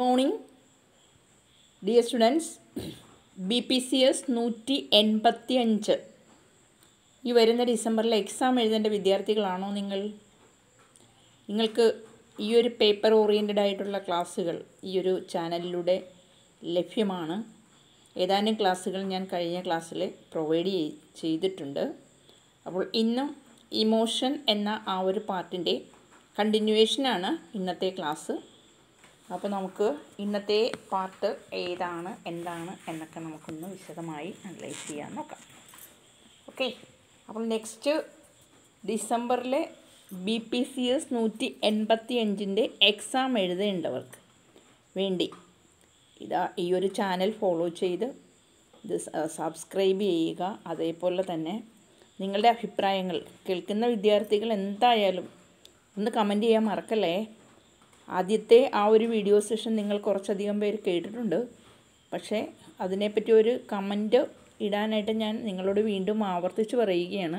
Morning dear students B P C S നൂറ്റി എൺപത്തി അഞ്ച് ഈ വരുന്ന ഡിസംബറിൽ എക്സാം എഴുതേണ്ട വിദ്യാർത്ഥികളാണോ നിങ്ങൾ നിങ്ങൾക്ക് ഈ ഒരു പേപ്പർ ഓറിയൻറ്റഡ് ആയിട്ടുള്ള ക്ലാസ്സുകൾ ഈ ഒരു ചാനലിലൂടെ ലഭ്യമാണ് ഏതാനും ക്ലാസ്സുകൾ ഞാൻ കഴിഞ്ഞ ക്ലാസ്സിൽ പ്രൊവൈഡ് ചെയ്തിട്ടുണ്ട് അപ്പോൾ ഇന്നും ഇമോഷൻ എന്ന ആ ഒരു പാർട്ടിൻ്റെ കണ്ടിന്യൂവേഷനാണ് ഇന്നത്തെ ക്ലാസ് അപ്പോൾ നമുക്ക് ഇന്നത്തെ പാർട്ട് ഏതാണ് എന്താണ് എന്നൊക്കെ നമുക്കൊന്ന് വിശദമായി അനലൈസ് ചെയ്യാൻ നോക്കാം ഓക്കെ അപ്പോൾ നെക്സ്റ്റ് ഡിസംബറിലെ ബി പി സി എസ് നൂറ്റി എൺപത്തി അഞ്ചിൻ്റെ എക്സാം എഴുതേണ്ടവർക്ക് വേണ്ടി ഇതാ ഈ ഒരു ചാനൽ ഫോളോ ചെയ്ത് ഇത് സബ്സ്ക്രൈബ് ചെയ്യുക അതേപോലെ തന്നെ നിങ്ങളുടെ അഭിപ്രായങ്ങൾ കേൾക്കുന്ന വിദ്യാർത്ഥികൾ എന്തായാലും ഒന്ന് കമൻറ്റ് ചെയ്യാൻ മറക്കല്ലേ ആദ്യത്തെ ആ ഒരു വീഡിയോ സെഷൻ നിങ്ങൾ കുറച്ചധികം പേര് കേട്ടിട്ടുണ്ട് പക്ഷേ അതിനെപ്പറ്റി ഒരു കമൻറ്റ് ഇടാനായിട്ട് ഞാൻ നിങ്ങളോട് വീണ്ടും ആവർത്തിച്ച് പറയുകയാണ്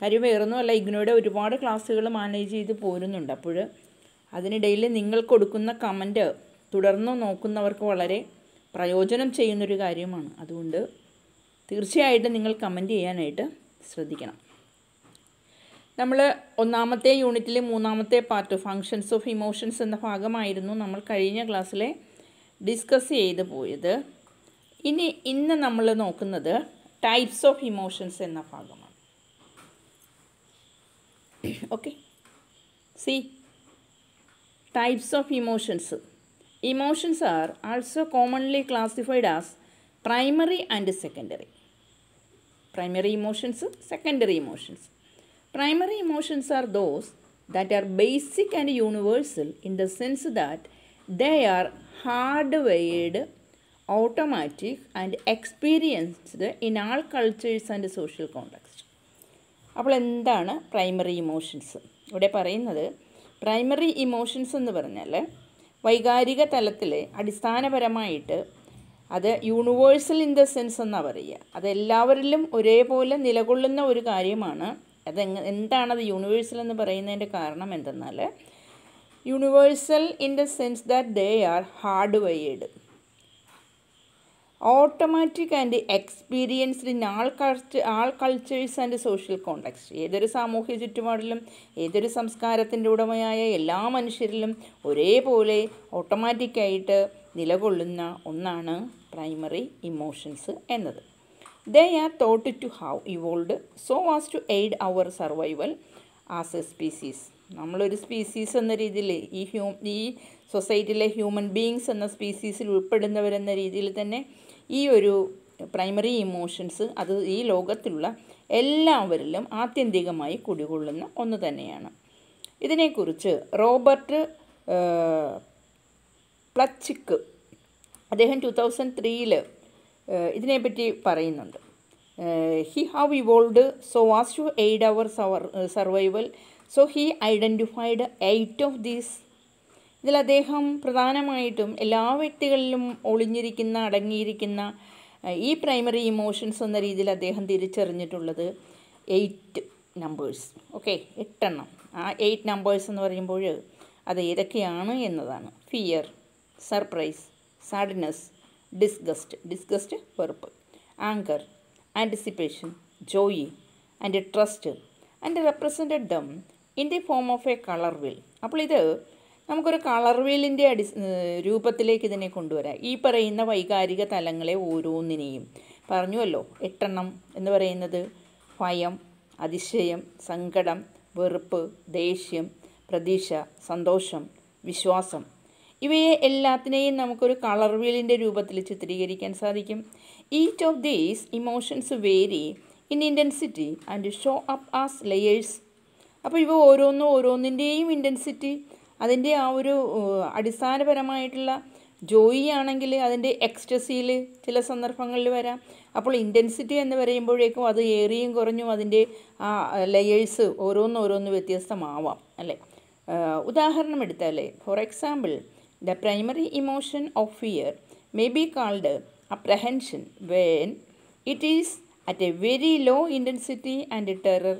കാര്യം വേറൊന്നുമല്ല ഇഗ്നോയുടെ ഒരുപാട് ക്ലാസ്സുകൾ മാനേജ് ചെയ്ത് പോരുന്നുണ്ട് അപ്പോൾ അതിനിടയിൽ നിങ്ങൾ കൊടുക്കുന്ന കമൻറ്റ് തുടർന്ന് നോക്കുന്നവർക്ക് വളരെ പ്രയോജനം ചെയ്യുന്നൊരു കാര്യമാണ് അതുകൊണ്ട് തീർച്ചയായിട്ടും നിങ്ങൾ കമൻറ്റ് ചെയ്യാനായിട്ട് ശ്രദ്ധിക്കണം നമ്മൾ ഒന്നാമത്തെ യൂണിറ്റിലെ മൂന്നാമത്തെ പാർട്ട് ഫങ്ഷൻസ് ഓഫ് ഇമോഷൻസ് എന്ന ഭാഗമായിരുന്നു നമ്മൾ കഴിഞ്ഞ ക്ലാസ്സിലെ ഡിസ്കസ് ചെയ്ത് പോയത് ഇനി ഇന്ന് നമ്മൾ നോക്കുന്നത് ടൈപ്സ് ഓഫ് ഇമോഷൻസ് എന്ന ഭാഗമാണ് okay see types of emotions emotions are also commonly classified as primary and secondary primary emotions secondary emotions primary emotions are those that are basic and universal in the sense that they are hard wired automatic and experienced in all cultures and social context അപ്പോൾ എന്താണ് primary emotions ഇവിടെ പറയുന്നത് primary emotions എന്ന് പറഞ്ഞാൽ വൈകാരിക തലത്തിൽ അടിസ്ഥാനപരമായിട്ട് അത് യൂണിവേഴ്സൽ ഇൻ ദ സെൻസ് എന്നാണ് പറയുക അത് എല്ലാവരിലും ഒരേപോലെ നിലകൊള്ളുന്ന ഒരു കാര്യമാണ് അത് എന്താണത് യൂണിവേഴ്സൽ എന്ന് പറയുന്നതിൻ്റെ കാരണം എന്തെന്നാൽ universal in the sense that they are hard wired automatic and experienced in all culture all cultures and social contacts ഏതൊരു സാമൂഹ്യ ചുറ്റുപാടിലും ഏതൊരു സംസ്കാരത്തിൻ്റെ ഉടമയായ എല്ലാ മനുഷ്യരിലും ഒരേപോലെ ഓട്ടോമാറ്റിക്കായിട്ട് നിലകൊള്ളുന്ന ഒന്നാണ് പ്രൈമറി ഇമോഷൻസ് എന്നത് they are thought to have evolved so as to aid our survival as a species നമ്മളൊരു സ്പീസീസ് എന്ന രീതിയിൽ ഈ ഹ്യൂ ഈ സൊസൈറ്റിയിലെ ഹ്യൂമൻ ബീങ്സ് എന്ന സ്പീസീസിൽ ഉൾപ്പെടുന്നവരെന്ന രീതിയിൽ തന്നെ ഈ ഒരു പ്രൈമറി ഇമോഷൻസ് അത് ഈ ലോകത്തിലുള്ള എല്ലാവരിലും ആത്യന്തികമായി കുടികൊള്ളുന്ന ഒന്ന് തന്നെയാണ് ഇതിനെക്കുറിച്ച് റോബർട്ട് പ്ലച്ചിക്ക് അദ്ദേഹം ടു തൗസൻഡ് ത്രീയിൽ ഇതിനെപ്പറ്റി പറയുന്നുണ്ട് he have evolved so was to aid our survival so he identified eight of these ഇതിൽ അദ്ദേഹം പ്രധാനമായിട്ടും എല്ലാ വ്യക്തികളിലും ഒളിഞ്ഞിരിക്കുന്ന അടങ്ങിയിരിക്കുന്ന ഈ പ്രൈമറി ഇമോഷൻസ് എന്ന രീതിയിൽ അദ്ദേഹം തിരിച്ചറിഞ്ഞിട്ടുള്ളത് എയ്റ്റ് നമ്പേഴ്സ് ഓക്കെ എട്ടെണ്ണം ആ എയ്റ്റ് നമ്പേഴ്സ് എന്ന് പറയുമ്പോൾ അത് ഏതൊക്കെയാണ് എന്നതാണ് fear surprise sadness disgust disgust വെറുപ്പ് anger anticipation joy and trust and represented them in the form of a colour wheel അപ്പോൾ ഇത് നമുക്കൊരു കളർ വീലിൻ്റെ അടി രൂപത്തിലേക്ക് ഇതിനെ കൊണ്ടുവരാം ഈ പറയുന്ന വൈകാരിക തലങ്ങളെ ഓരോന്നിനെയും പറഞ്ഞുവല്ലോ എട്ടെണ്ണം എന്ന് പറയുന്നത് ഭയം അതിശയം സങ്കടം വെറുപ്പ് ദേഷ്യം പ്രതീക്ഷ സന്തോഷം വിശ്വാസം ഇവയെ എല്ലാത്തിനെയും നമുക്കൊരു കളർ വീലിൻ്റെ രൂപത്തിൽ ചിത്രീകരിക്കാൻ സാധിക്കും each of these emotions vary in intensity and show up as layers അപ്പോൾ ഇവ ഓരോന്നും ഓരോന്നിൻ്റെയും ഇൻറ്റൻസിറ്റി അതിൻ്റെ ആ ഒരു അടിസ്ഥാനപരമായിട്ടുള്ള ജോയി ആണെങ്കിൽ അതിൻ്റെ എക്സ്റ്റസിയിൽ ചില സന്ദർഭങ്ങളിൽ വരാം അപ്പോൾ ഇൻറ്റൻസിറ്റി എന്ന് പറയുമ്പോഴേക്കും അത് ഏറിയും കുറഞ്ഞും അതിൻ്റെ ആ ലെയേഴ്സ് ഓരോന്നോരോന്ന് വ്യത്യസ്തമാവാം അല്ലേ ഉദാഹരണം എടുത്താലേ for example the primary emotion of fear may be called apprehension when it is at a very low intensity and terror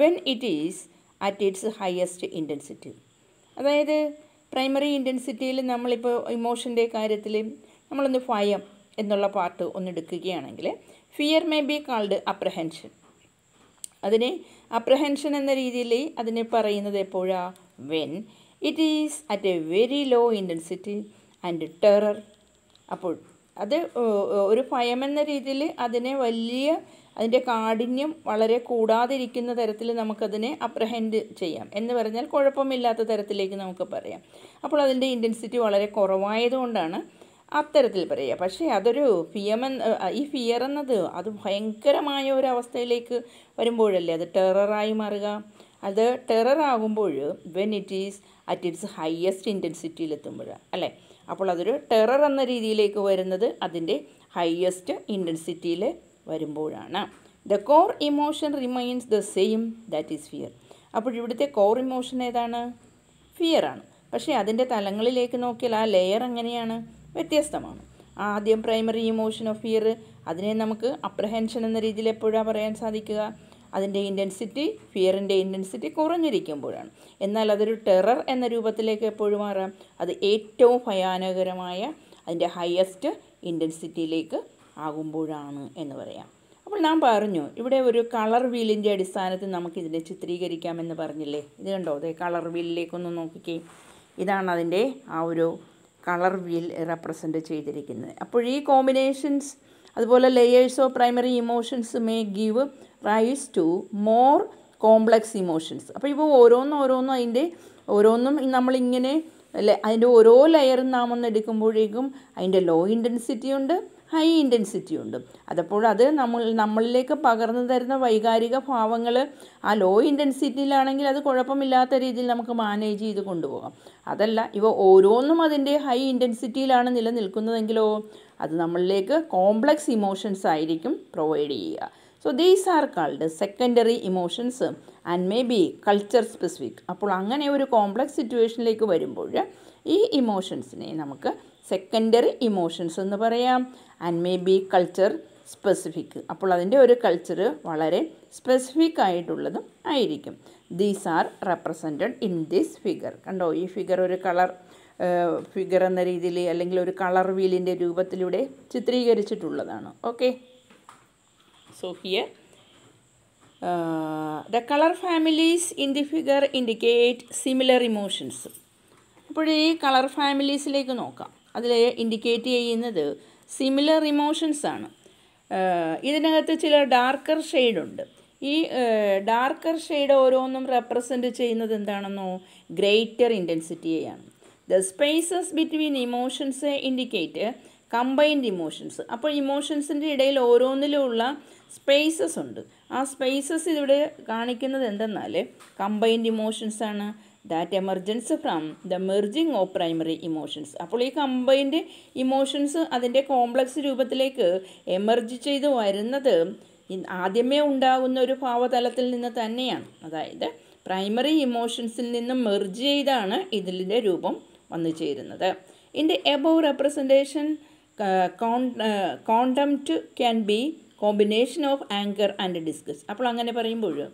when it is at its highest intensity അതായത് പ്രൈമറി ഇൻറ്റൻസിറ്റിയിൽ നമ്മളിപ്പോൾ ഇമോഷൻ്റെ കാര്യത്തിൽ നമ്മളൊന്ന് ഭയം എന്നുള്ള പാർട്ട് ഒന്ന് എടുക്കുകയാണെങ്കിൽ fear may be called apprehension അതിനെ അപ്രഹെൻഷൻ എന്ന രീതിയിൽ അതിനെ പറയുന്നത് എപ്പോഴാണ് when it is at a very low intensity and terror അപ്പോൾ അത് ഒരു ഭയമെന്ന രീതിയിൽ അതിനെ വലിയ അതിൻ്റെ കാഠിന്യം വളരെ കൂടാതിരിക്കുന്ന തരത്തിൽ നമുക്കതിനെ അപ്രഹെൻഡ് ചെയ്യാം എന്ന് പറഞ്ഞാൽ കുഴപ്പമില്ലാത്ത തരത്തിലേക്ക് നമുക്ക് പറയാം അപ്പോൾ അതിൻ്റെ ഇൻറ്റൻസിറ്റി വളരെ കുറവായതുകൊണ്ടാണ് അത്തരത്തിൽ പറയുക പക്ഷേ അതൊരു ഫിയമെന്ന് ഈ ഫിയർ എന്നത് അത് ഭയങ്കരമായ ഒരു അവസ്ഥയിലേക്ക് വരുമ്പോഴല്ലേ അത് ടെററായി മാറുക അത് ടെററാകുമ്പോൾ when it is at its highest ഇൻറ്റൻസിറ്റിയിലെത്തുമ്പോൾ അല്ലേ അപ്പോൾ അതൊരു ടെറർ എന്ന രീതിയിലേക്ക് വരുന്നത് അതിൻ്റെ ഹയ്യസ്റ്റ് ഇൻറ്റൻസിറ്റിയിൽ വരുമ്പോഴാണ് the core emotion remains the same that is fear അപ്പോൾ ഇവിടുത്തെ കോർ ഇമോഷൻ ഏതാണ് ഫിയർ ആണ് പക്ഷേ അതിൻ്റെ തലങ്ങളിലേക്ക് നോക്കിയാൽ ആ ലെയർ എങ്ങനെയാണ് വ്യത്യസ്തമാണ് ആദ്യം പ്രൈമറി ഇമോഷൻ ഓഫ് ഫിയർ അതിനെ നമുക്ക് അപ്രഹെൻഷൻ എന്ന രീതിയിൽ എപ്പോഴാണ് പറയാൻ സാധിക്കുക അതിൻ്റെ ഇൻറ്റൻസിറ്റി ഫിയറിൻ്റെ ഇൻറ്റൻസിറ്റി കുറഞ്ഞിരിക്കുമ്പോഴാണ് എന്നാൽ അതൊരു ടെറർ എന്ന രൂപത്തിലേക്ക് എപ്പോഴും മാറാം അത് ഏറ്റവും ഭയാനകരമായ അതിൻ്റെ ഹയസ്റ്റ് ഇൻറ്റൻസിറ്റിയിലേക്ക് ആകുമ്പോഴാണ് എന്ന് പറയാം അപ്പോൾ നാം പറഞ്ഞു ഇവിടെ ഒരു കളർ വീലിൻ്റെ അടിസ്ഥാനത്തിൽ നമുക്കിതിനെ ചിത്രീകരിക്കാമെന്ന് പറഞ്ഞില്ലേ ഇത് കണ്ടോ അതേ കളർ വീലിലേക്കൊന്ന് നോക്കിക്കേ ഇതാണ് അതിൻ്റെ ആ ഒരു കളർ വീൽ റെപ്രസെൻ്റ് ചെയ്തിരിക്കുന്നത് അപ്പോൾ ഈ കോമ്പിനേഷൻസ് അതുപോലെ layers of primary emotions may give rise to more complex emotions അപ്പോൾ ഇപ്പോൾ ഓരോന്നും ഓരോന്നും അതിൻ്റെ ഓരോന്നും നമ്മളിങ്ങനെ അതിൻ്റെ ഓരോ ലെയറും നാം എടുക്കുമ്പോഴേക്കും അതിൻ്റെ ലോ ഇൻറ്റൻസിറ്റി ഉണ്ട് ഹൈ ഇൻറ്റൻസിറ്റി ഉണ്ട് അതപ്പോൾ അത് നമ്മൾ നമ്മളിലേക്ക് പകർന്നു തരുന്ന വൈകാരിക ഭാവങ്ങൾ ആ ലോ ഇൻറ്റൻസിറ്റിയിലാണെങ്കിൽ അത് കുഴപ്പമില്ലാത്ത രീതിയിൽ നമുക്ക് മാനേജ് ചെയ്ത് കൊണ്ടുപോകാം അതല്ല ഇവ ഓരോന്നും അതിൻ്റെ ഹൈ ഇൻറ്റൻസിറ്റിയിലാണ് നിലനിൽക്കുന്നതെങ്കിലോ അത് നമ്മളിലേക്ക് കോംപ്ലക്സ് ഇമോഷൻസ് ആയിരിക്കും പ്രൊവൈഡ് ചെയ്യുക so these are called secondary emotions and may be culture specific അപ്പോൾ അങ്ങനെ ഒരു കോംപ്ലക്സ് സിറ്റുവേഷനിലേക്ക് വരുമ്പോൾ ഈ ഇമോഷൻസിനെ നമുക്ക് സെക്കൻഡറി ഇമോഷൻസ് എന്ന് പറയാം and may be culture specific അപ്പോൾ അതിൻ്റെ ഒരു കൾച്ചർ വളരെ സ്പെസിഫിക് ആയിട്ടുള്ളതും ആയിരിക്കും these are represented in this figure കണ്ടോ ഈ ഫിഗർ ഒരു കളർ ഫിഗർ എന്ന രീതിയിൽ അല്ലെങ്കിൽ ഒരു കളർ വീലിൻ്റെ രൂപത്തിലൂടെ ചിത്രീകരിച്ചിട്ടുള്ളതാണ് okay so here the colour families in the figure indicate similar emotions അപ്പോൾ ഈ കളർ ഫാമിലീസിലേക്ക് നോക്കാം അതിൽ ഇൻഡിക്കേറ്റ് ചെയ്യുന്നത് സിമിലർ ഇമോഷൻസ് ആണ് ഇതിനകത്ത് ചില ഡാർക്കർ ഷെയ്ഡുണ്ട് ഈ ഡാർക്കർ ഷെയ്ഡ് ഓരോന്നും റെപ്രസെൻറ്റ് ചെയ്യുന്നത് എന്താണെന്നോ ഗ്രേറ്റർ ഇൻറ്റൻസിറ്റിയെയാണ് the spaces between emotions indicate combined emotions അപ്പോൾ ഇമോഷൻസിൻ്റെ ഇടയിൽ ഓരോന്നിലുമുള്ള സ്പേസസ് ഉണ്ട് ആ സ്പേസസ് ഇവിടെ കാണിക്കുന്നത് എന്തെന്നാൽ കമ്പൈൻഡ് ഇമോഷൻസാണ് that emergence from the merging of primary emotions അപ്പോൾ ഈ കമ്പൈൻഡ് ഇമോഷൻസ് അതിൻ്റെ കോംപ്ലക്സ് രൂപത്തിലേക്ക് എമർജ് ചെയ്ത് വരുന്നത് ആദ്യമേ ഉണ്ടാകുന്ന ഒരു ഭാവതലത്തിൽ നിന്ന് തന്നെയാണ് അതായത് പ്രൈമറി ഇമോഷൻസിൽ നിന്നും മെർജ് ചെയ്താണ് ഇതിൻ്റെ രൂപം വന്നു ചേരുന്നത് in the above representation contempt can be combination of anger and disgust അപ്പോൾ അങ്ങനെ പറയുമ്പോഴും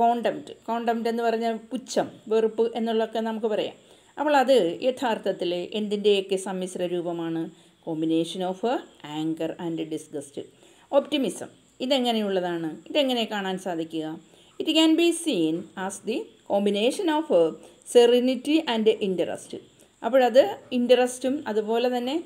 കോണ്ടംപ്റ്റ് കോണ്ടംപ്റ്റ് എന്ന് പറഞ്ഞാൽ പുച്ഛം വെറുപ്പ് എന്നുള്ളതൊക്കെ നമുക്ക് പറയാം അപ്പോൾ അത് യഥാർത്ഥത്തിൽ എന്തിൻ്റെയൊക്കെ സമ്മിശ്ര രൂപമാണ് combination of anger and disgust optimism ഇതെങ്ങനെയുള്ളതാണ് ഇതെങ്ങനെ കാണാൻ സാധിക്കുക it can be seen as the combination of serenity and interest അപ്പോഴത് ഇൻറ്ററസ്റ്റും അതുപോലെ തന്നെ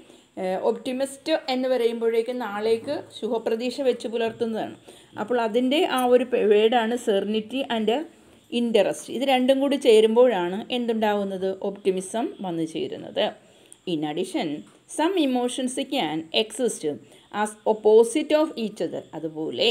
ഒപ്റ്റിമിസ്റ്റ് എന്ന് പറയുമ്പോഴേക്കും നാളേക്ക് ശുഭപ്രതീക്ഷ വെച്ച് പുലർത്തുന്നതാണ് അപ്പോൾ അതിൻ്റെ ആ ഒരു വേർഡാണ് സെർണിറ്റി ആൻഡ് ഇൻട്രസ്റ്റ് ഇത് രണ്ടും കൂടി ചേരുമ്പോഴാണ് എന്തുണ്ടാവുന്നത് ഒപ്റ്റിമിസം വന്നു ചേരുന്നത് in addition some emotions can exist as opposite of each other അതുപോലെ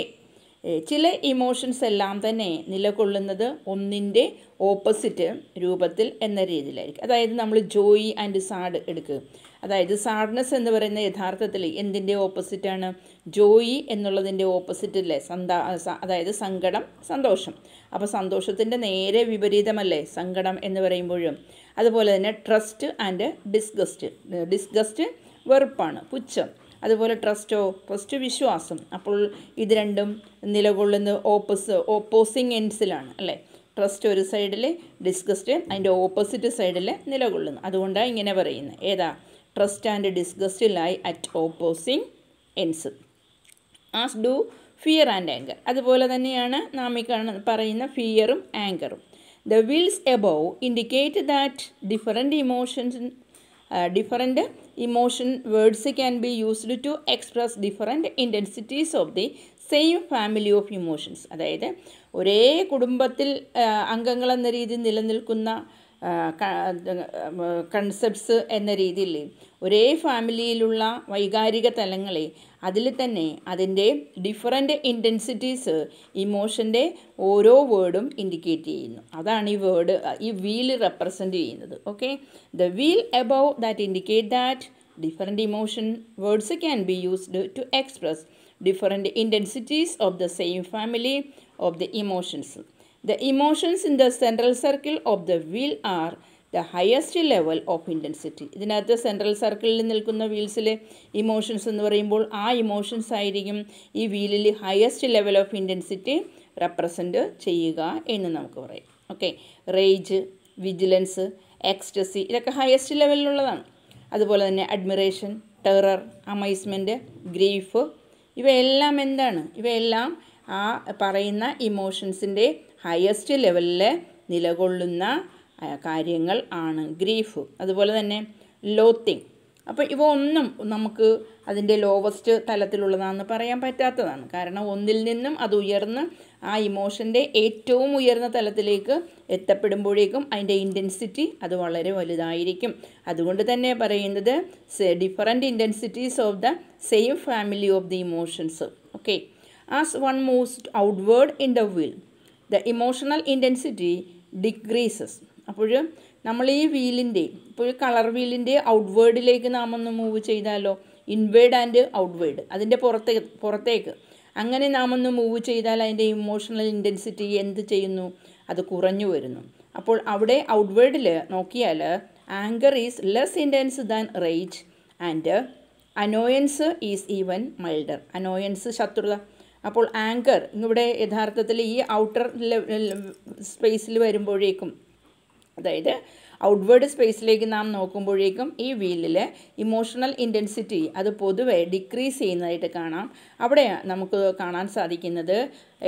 ചില ഇമോഷൻസ് എല്ലാം തന്നെ നിലകൊള്ളുന്നത് ഒന്നിൻ്റെ ഓപ്പോസിറ്റ് രൂപത്തിൽ എന്ന രീതിയിലായിരിക്കും അതായത് നമ്മൾ ജോയി ആൻഡ് സാഡ് എടുക്കുക അതായത് സാഡ്നെസ് എന്ന് പറയുന്ന യഥാർത്ഥത്തിൽ എന്തിൻ്റെ ഓപ്പോസിറ്റാണ് ജോയി എന്നുള്ളതിൻ്റെ ഓപ്പോസിറ്റല്ലേ സന്താ അതായത് സങ്കടം സന്തോഷം അപ്പോൾ സന്തോഷത്തിൻ്റെ നേരെ വിപരീതമല്ലേ സങ്കടം എന്ന് പറയുമ്പോഴും അതുപോലെ തന്നെ ട്രസ്റ്റ് ആൻഡ് ഡിസ്ഗസ്റ്റ് ഡിസ്ഗസ്റ്റ് വെറുപ്പാണ് പുച്ഛം അതുപോലെ ട്രസ്റ്റോ ട്രസ്റ്റ് വിശ്വാസം അപ്പോൾ ഇത് രണ്ടും നിലകൊള്ളുന്ന ഓപ്പോസ് ഓപ്പോസിങ് എൻഡ്സിലാണ് അല്ലേ ട്രസ്റ്റ് ഒരു സൈഡിൽ ഡിസ്ഗസ്റ്റ് അതിൻ്റെ ഓപ്പോസിറ്റ് സൈഡിൽ നിലകൊള്ളുന്നു അതുകൊണ്ടാണ് ഇങ്ങനെ പറയുന്നത് ഏതാ trust and disgust lie at opposing ends as do fear and anger അതുപോലെ തന്നെയാണ് നാം ഈ കാണുന്ന പറയുന്ന ഫിയറും ആങ്കറും the wheels above indicate that different emotions different emotion words can be used to express different intensities of the same family of emotions അതായത് ഒരേ കുടുംബത്തിൽ അംഗങ്ങളെന്ന രീതിയിൽ നിലനിൽക്കുന്ന കൺസെപ്റ്റ്സ് എന്ന രീതിയിൽ ഒരേ ഫാമിലിയിലുള്ള വൈകാരിക തലങ്ങളെ അതിൽ തന്നെ അതിൻ്റെ ഡിഫറെൻ്റ് ഇൻറ്റൻസിറ്റീസ് ഇമോഷൻ്റെ ഓരോ വേർഡും ഇൻഡിക്കേറ്റ് ചെയ്യുന്നു അതാണ് ഈ വേർഡ് ഈ വീൽ റെപ്രസെൻ്റ് ചെയ്യുന്നത് okay the wheel above that indicate that different emotion words can be used to express different intensities of the same family of the emotions the emotions in the central circle of the wheel are the highest level of intensity ഇതിനകത്ത് central സർക്കിളിൽ നിൽക്കുന്ന വീൽസിലെ emotions എന്ന് പറയുമ്പോൾ ആ emotions ആയിരിക്കും ഈ വീലിൽ highest level of intensity represent ചെയ്യുക എന്ന് നമുക്ക് പറയാം ഓക്കെ റേജ് വിജിലൻസ് എക്സ്റ്റസി ഇതൊക്കെ ഹയസ്റ്റ് ലെവലിലുള്ളതാണ് അതുപോലെ തന്നെ അഡ്മിറേഷൻ ടെറർ അമൈസ്മെൻറ്റ് ഗ്രീഫ് ഇവയെല്ലാം എന്താണ് ഇവയെല്ലാം ആ പറയുന്ന ഇമോഷൻസിൻ്റെ ഹയസ്റ്റ് ലെവലിൽ നിലകൊള്ളുന്ന കാര്യങ്ങൾ ആണ് ഗ്രീഫ് അതുപോലെ തന്നെ ലോത്തിങ് അപ്പോൾ ഇവ ഒന്നും നമുക്ക് അതിൻ്റെ ലോവസ്റ്റ് തലത്തിലുള്ളതാണെന്ന് പറയാൻ പറ്റാത്തതാണ് കാരണം ഒന്നിൽ നിന്നും അത് ഉയർന്ന് ആ ഇമോഷൻ്റെ ഏറ്റവും ഉയർന്ന തലത്തിലേക്ക് എത്തപ്പെടുമ്പോഴേക്കും അതിൻ്റെ ഇൻറ്റൻസിറ്റി അത് വളരെ വലുതായിരിക്കും അതുകൊണ്ട് തന്നെ പറയുന്നത് different intensities of the same family of the emotions okay as one moves outward in the wheel the emotional intensity decreases അപ്പോൾ നമ്മൾ ഈ വീലിൻ്റെ ഇപ്പോൾ കളർ വീലിൻ്റെ ഔട്ട്വേർഡിലേക്ക് നാം ഒന്ന് മൂവ് ചെയ്താലോ ഇൻവേർഡ് ആൻഡ് ഔട്ട്വേർഡ് അതിൻ്റെ പുറത്തേക്ക് പുറത്തേക്ക് അങ്ങനെ നാം ഒന്ന് മൂവ് ചെയ്താൽ അതിൻ്റെ ഇമോഷണൽ ഇൻറ്റൻസിറ്റി എന്ത് ചെയ്യുന്നു അത് കുറഞ്ഞു വരുന്നു അപ്പോൾ അവിടെ ഔട്ട്വേർഡിൽ നോക്കിയാൽ anger is less intense than rage and annoyance is even milder annoyance ശത്രുത അപ്പോൾ ആങ്കർ ഇവിടെ യഥാർത്ഥത്തിൽ ഈ ഔട്ടർ സ്പേസിൽ വരുമ്പോഴേക്കും അതായത് ഔട്ട്വേർഡ് സ്പേസിലേക്ക് നാം നോക്കുമ്പോഴേക്കും ഈ വീലിൽ ഇമോഷണൽ ഇൻറ്റൻസിറ്റി അത് പൊതുവെ ഡിക്രീസ് ചെയ്യുന്നതായിട്ട് കാണാം അവിടെ നമുക്ക് കാണാൻ സാധിക്കുന്നത്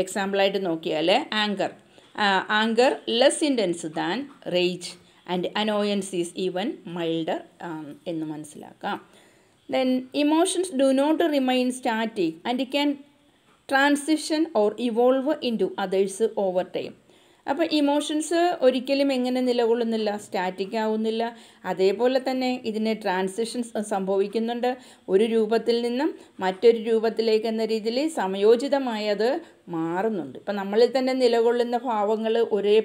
എക്സാമ്പിളായിട്ട് നോക്കിയാൽ anger anger less intense than rage and annoyance is even milder എന്ന് മനസ്സിലാക്കാം then emotions do not remain static and can transition or evolve into others over time അപ്പോൾ ഇമോഷൻസ് ഒരിക്കലും എങ്ങനെ നിലകൊള്ളുന്നില്ല സ്റ്റാറ്റിക് ആവുന്നില്ല അതേപോലെ തന്നെ ഇതിന് ട്രാൻസിഷൻസ് സംഭവിക്കുന്നുണ്ട് ഒരു രൂപത്തിൽ നിന്നും മറ്റൊരു രൂപത്തിലേക്ക് എന്ന രീതിയിൽ സമയോചിതമായി അത് മാറുന്നുണ്ട് ഇപ്പം നമ്മളിൽ തന്നെ നിലകൊള്ളുന്ന ഭാവങ്ങൾ ഒരേ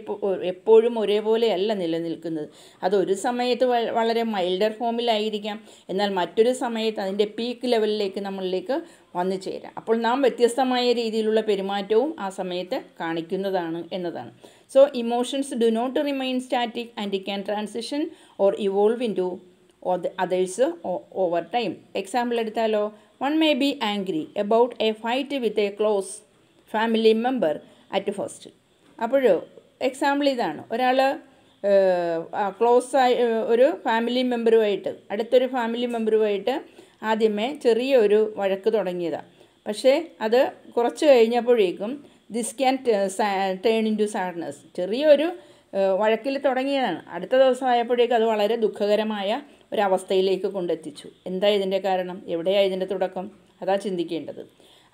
എപ്പോഴും ഒരേപോലെയല്ല നിലനിൽക്കുന്നത് അത് ഒരു സമയത്ത് വളരെ മൈൽഡർ ഫോമിലായിരിക്കാം എന്നാൽ മറ്റൊരു സമയത്ത് അതിൻ്റെ പീക്ക് ലെവലിലേക്ക് നമ്മളിലേക്ക് വന്നു ചേരാം അപ്പോൾ നാം വ്യത്യസ്തമായ രീതിയിലുള്ള പെരുമാറ്റവും ആ സമയത്ത് കാണിക്കുന്നതാണ് എന്നതാണ് so emotions do not remain static and uh can transition or evolve into others over time example എടുത്താലോ one may be angry about a fight with a close family member at first അപ്പോൾ example ഇതാണ് ഒരാൾ close ആയി ഒരു family മെമ്പറുമായിട്ട് അടുത്തൊരു family മെമ്പറുമായിട്ട് ആദ്യമേ ചെറിയൊരു വഴക്ക് തുടങ്ങിയതാണ് പക്ഷേ അത് കുറച്ച് കഴിഞ്ഞപ്പോഴേക്കും this can turn into sadness ചെറിയൊരു വഴക്കിൽ തുടങ്ങിയതാണ് അടുത്ത ദിവസം ആയപ്പോഴേക്കും അത് വളരെ ദുഃഖകരമായ ഒരവസ്ഥയിലേക്ക് കൊണ്ടെത്തിച്ചു എന്താ ഇതിൻ്റെ കാരണം എവിടെയാണ് ഇതിൻ്റെ തുടക്കം അതാ ചിന്തിക്കേണ്ടത്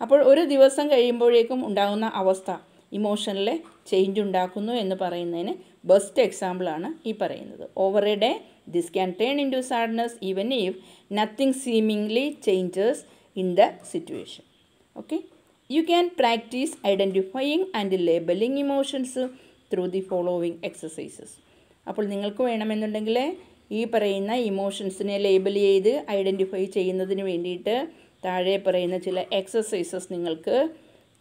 അപ്പോൾ ഒരു ദിവസം കഴിയുമ്പോഴേക്കും ഉണ്ടാകുന്ന അവസ്ഥ ഇമോഷനിലെ ചേഞ്ച് ഉണ്ടാക്കുന്നു എന്ന് പറയുന്നതിന് ബെസ്റ്റ് എക്സാമ്പിളാണ് ഈ പറയുന്നത് over a day This can turn into sadness even if nothing seemingly changes in the situation. Okay. You can practice identifying and labeling emotions through the following exercises. അപ്പോൾ നിങ്ങൾക്ക് വേണമെന്നുണ്ടെങ്കിൽ ഈ പറയുന്ന ഇമോഷൻസിനെ ലേബൽ ചെയ്ത് ഐഡൻറ്റിഫൈ ചെയ്യുന്നതിന് വേണ്ടിയിട്ട് താഴെ പറയുന്ന ചില എക്സസൈസസ് നിങ്ങൾക്ക്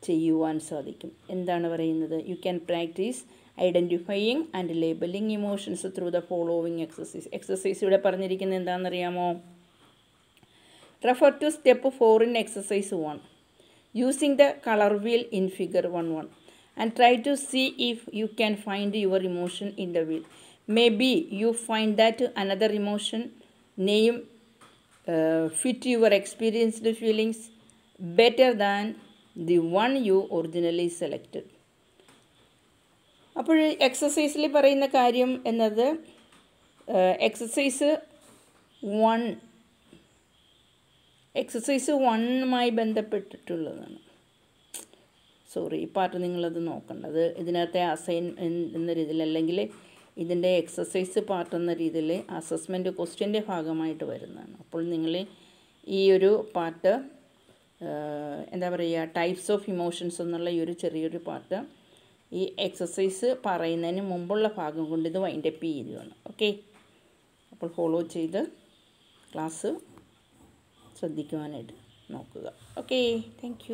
ചെയ്യുവാൻ സാധിക്കും എന്താണ് പറയുന്നത് you can practice identifying and labelling emotions through the following exercise exercise ഇവിടെ പറഞ്ഞിരിക്കുന്നത് എന്താണെന്നറിയാമോ refer to step four in exercise one using the colour wheel in figure one one and try to see if you can find your emotion in the wheel maybe you find that another emotion name fit your experienced feelings better than the one you originally selected അപ്പോൾ എക്സസൈസിൽ പറയുന്ന കാര്യം എന്നത് exercise one exercise വണ്ണുമായി ബന്ധപ്പെട്ടിട്ടുള്ളതാണ് sorry ഈ part നിങ്ങളത് നോക്കേണ്ടത് ഇതിനകത്തെ അസൈൻ എന്ന രീതിയിൽ അല്ലെങ്കിൽ ഇതിൻ്റെ എക്സസൈസ് പാർട്ട് എന്ന രീതിയിൽ അസസ്മെൻറ്റ് ക്വസ്റ്റ്യൻ്റെ ഭാഗമായിട്ട് വരുന്നതാണ് അപ്പോൾ നിങ്ങൾ ഈ ഒരു പാർട്ട് എന്താ പറയുക ടൈപ്സ് ഓഫ് ഇമോഷൻസ് എന്നുള്ള ഈ ഒരു ചെറിയൊരു പാർട്ട് ഈ എക്സസൈസ് പറയുന്നതിന് മുമ്പുള്ള ഭാഗം കൊണ്ട് ഇത് വൈൻഡപ്പ് ചെയ്യുകയാണ് ഓക്കെ അപ്പോൾ ഫോളോ ചെയ്ത് ക്ലാസ് ശ്രദ്ധിക്കുവാനായിട്ട് നോക്കുക ഓക്കെ താങ്ക്